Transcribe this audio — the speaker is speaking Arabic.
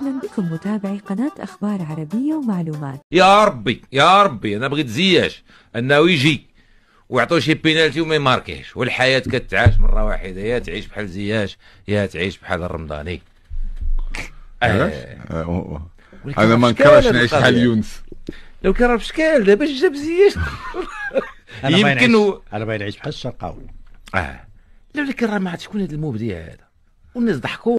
اهلا بكم متابعي قناة اخبار عربية ومعلومات يا ربي يا ربي انا بغيت زياش انه يجي ويعطوه شي بينالتي وما يماركيش والحياة كتعاش مرة واحدة يا تعيش بحال زياش يا تعيش بحال الرمضاني آه. آه، انا ما نكرهش نعيش بحال يونس لو كان راه بشكال دابا جاب زياش يمكن انا باغي نعيش بحال الشرقاوي اه لا ولكن راه ما عاد شكون هذا المبدع هذا والناس ضحكوا